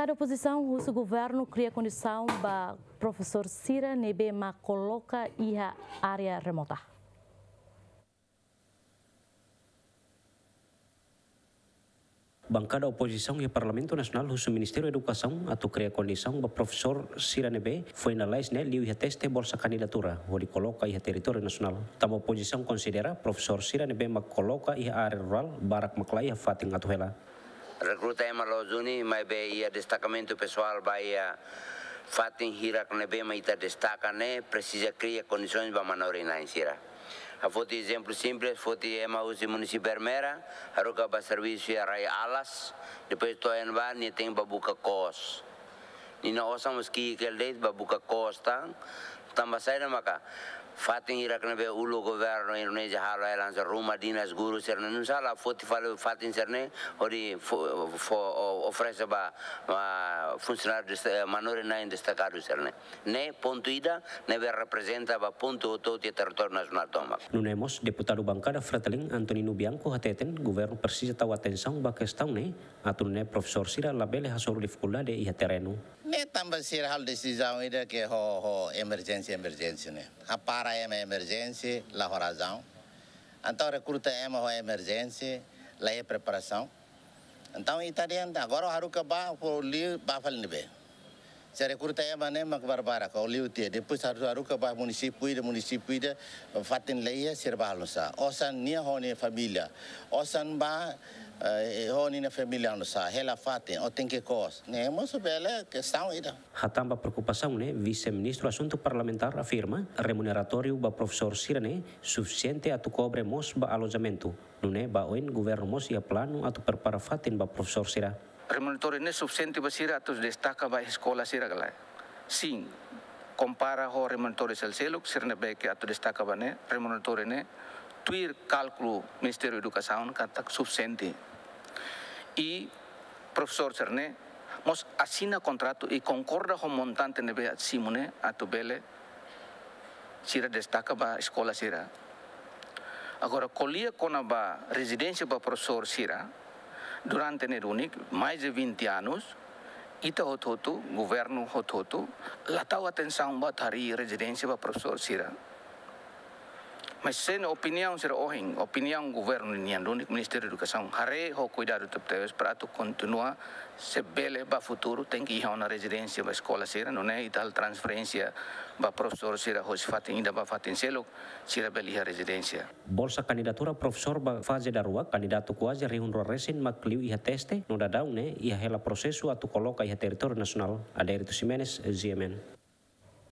Cada oposição, o governo cria condição para professor Cira Nebema coloca e a área remota. bancada oposição e Parlamento Nacional o Ministério da Educação a cria condição para professor Siranebe foi na lei né liu teste bolsa candidatura onde coloca e território nacional tamo oposição considera professor Sira Nebe coloca e área rural barak maklai fatin Atuela recrutăm la o mas mai be ia pessoal vai fatin hira que be mai ta destaca né. Eh? precisa criar condições para manori em insira. A foto exemplo simples, fost ema usi municipio Bermera, aruca ba serviço a rai alas, depois to en ba o tem babuca cos. Ni na osamos ki kel date babuca costa, tambah saya maka fatin irak nabe ulu governo Indonesia halo elan eh, se rumah dinas guru serne nun salah foti falu fatin serne hori fo ofrese ba funsionar manore nain destacado serne ne pontu ida nebe representa ba pontu oto ti e territorio nasional toma nun emos deputado bancada frateling antonino bianco hateten governo persis tawa tensang ba kestaun ne atun ne profesor sira labele hasor difkulade iha terenu ne Tambazir hal decisão ainda que ho ho emergência emergência né. A para é emergência, lá horazão. Então recruta é uma emergência, lá é preparação. Então italiano agora o haruka ba o li ba fal nibe. Se recruta é uma né mak barbara ka o li utia depois haru haruka ba município ida município ida fatin leia sirbalusa. Osan nia ho ne família. Osan ba Ε, ε, ναι, Χατάμπα η κοινωνική δικαιοσύνη, η κοινωνική δικαιοσύνη είναι η κοινωνική δικαιοσύνη. Η κοινωνική δικαιοσύνη είναι η κοινωνική δικαιοσύνη, η κοινωνική δικαιοσύνη ότι η κοινωνική δικαιοσύνη, η κοινωνική δικαιοσύνη είναι η είναι η κοινωνική δικαιοσύνη, η κοινωνική δικαιοσύνη είναι η η είναι είναι e professor Cerné, nós assina contrato e concorda com o montante de Simone a Tubele, sira destaca para a escola sira. Agora, colia com a residência para professor sira, durante ne unic, mais de 20 anos, ita hotu governo hototo, latau atenção para a residência para professor sira. mas sen opinião ser ohing opinião governo ni ando ni ministério da educação hare ho cuidado tu teus para tu continua se bele ba futuro tem que ir a uma residência ba escola ser não é e tal transferência ya, ba professor ser a hoje fatin da ba fatin selo ser a bele residência ya. bolsa candidatura professor ba fase da rua candidato quase reun ro resin makliu iha teste no da daune iha hela prosesu a tu iha ia nasional. nacional a dair tu simenes ziemen